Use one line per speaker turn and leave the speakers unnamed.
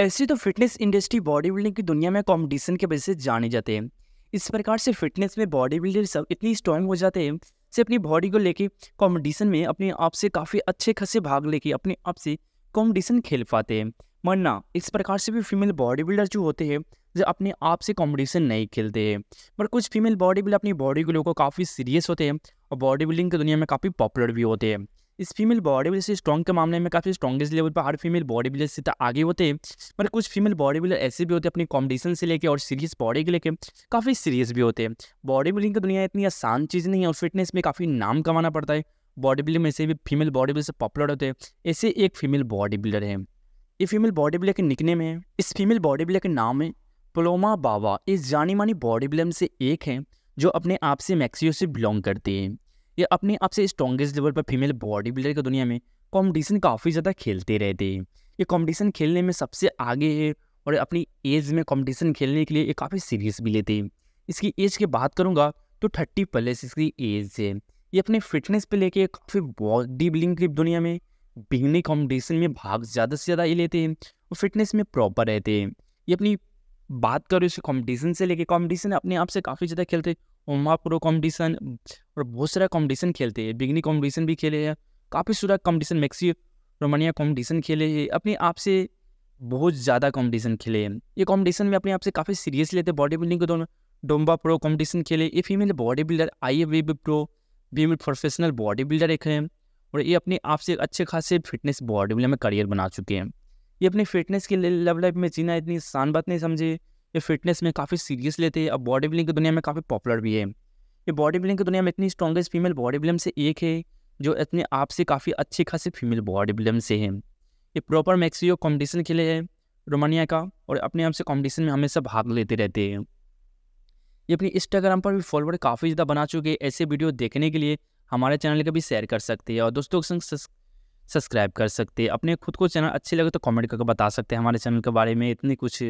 ऐसे तो fitness industry body building की दुनिया में कॉम्पिटिशन के वजह से जाने जाते हैं इस प्रकार से फिटनेस में बॉडी बिल्डर सब इतनी स्ट्रॉन्ग हो जाते हैं से अपनी बॉडी को लेके कॉम्पिटिशन में अपने आप से काफ़ी अच्छे खासे भाग लेके अपने आप से कॉम्पिटिशन खेल पाते हैं वरना इस प्रकार से भी फीमेल बॉडी बिल्डर जो होते हैं जो अपने आप से कॉम्पिटिशन नहीं खेलते हैं पर कुछ फीमेल बॉडी बिल्डर अपनी बॉडी को लेकर काफ़ी सीरियस होते हैं और बॉडी बिल्डिंग की दुनिया में काफ़ी पॉपुलर भी होते हैं इस फीमेल बॉडी बिल्डर से स्ट्रॉन्ग के मामले में काफ़ी स्ट्रॉगेस्ट लेवल पर हर फीमेल बॉडी बिल्डर से आगे होते हैं मगर मतलब कुछ फीमेल बॉडी बिल्डर ऐसे भी होते हैं अपनी कॉम्पिटिशन से लेकर और सीरियस बॉडी के लेकर काफ़ी सीरियस भी होते हैं बॉडी बिल्डिंग की दुनिया इतनी आसान चीज़ नहीं है और फिटनेस में काफ़ी नाम कमाना पड़ता है बॉडी बिल्डिंग में से भी फीमेल बॉडी बिल्डर से पॉपुलर होते हैं ऐसे एक फीमेल बॉडी बिल्डर है ये फीमेल बॉडी बिल्डर के निकने में है इस फीमेल बॉडी बिल्डर के नाम है पलोमा बाबा इस जानी मानी बॉडी बिल्डर से एक है जो अपने आप से मैक्सियो से बिलोंग करती है ये अपने आप से स्ट्रॉन्गेस्ट लेवल पर फीमेल बॉडी बिल्डर की दुनिया में कॉम्पिटिशन काफ़ी ज़्यादा खेलते रहते हैं ये कॉम्पिटिशन खेलने में सबसे आगे है और अपनी एज में कॉम्पिटिशन खेलने के लिए ये काफ़ी सीरियस भी लेते हैं इसकी एज की बात करूँगा तो थर्टी प्लस इसकी एज है ये अपने फिटनेस पे लेके काफ़ी बॉडी बिल्डिंग की दुनिया में बिगनी कॉम्पिटिशन में भाग ज़्यादा से ज़्यादा ये लेते हैं और फिटनेस में प्रॉपर रहते हैं ये अपनी बात करो इस कॉम्पिटिशन से लेके कॉम्पिटिशन अपने आप से काफ़ी ज़्यादा खेलते हैं उमा प्रो कॉम्पिटिशन और बहुत सारा कॉम्पिटिशन खेलते हैं बिगनी कॉम्पिटिशन भी खेले हैं काफ़ी सारा कॉम्पिटिशन मैक्सी रोमानिया कॉम्पिटिशन खेले हैं अपने आप से बहुत ज़्यादा कॉम्पिटिशन खेले हैं ये कॉम्पिटिशन में अपने आप से काफ़ी सीरियस लेते हैं बॉडी बिल्डिंग के दोनों डोम्बा प्रो कॉम्पिटिशन खेले ये female body builder I A pro भी प्रोफेशनल बॉडी बिल्डर एक हैं और ये अपने आप से अच्छे खासे फिटनेस बॉडी बिल्डर में करियर बना चुके हैं ये अपने फिटनेस के लेवल लाइफ में जीना इतनी आसान बात नहीं समझे ये फिटनेस में काफ़ी सीरियस लेते हैं अब बॉडी बिल्डिंग की दुनिया में काफ़ी पॉपुलर भी है ये बॉडी बिल्डिंग की दुनिया में इतनी स्ट्रॉगेस्ट फीमेल बॉडी बिल्डिंग से एक है जो इतने आप से काफ़ी अच्छी खासी फीमेल बॉडी बिल्डिंग से है ये प्रॉपर मैक्सियो कॉम्पिटिशन खेले हैं रोमानिया का और अपने आप से कॉम्पिटिशन में हमेशा भाग लेते रहते हैं ये अपने इंस्टाग्राम पर भी फॉलोवर काफ़ी ज़्यादा बना चुके हैं ऐसे वीडियो देखने के लिए हमारे चैनल का भी शेयर कर सकते हैं और दोस्तों के संग सब्सक्राइब कर सकते हैं अपने खुद को चैनल अच्छे लगे तो कमेंट करके बता सकते हैं हमारे चैनल के बारे में इतनी कुछ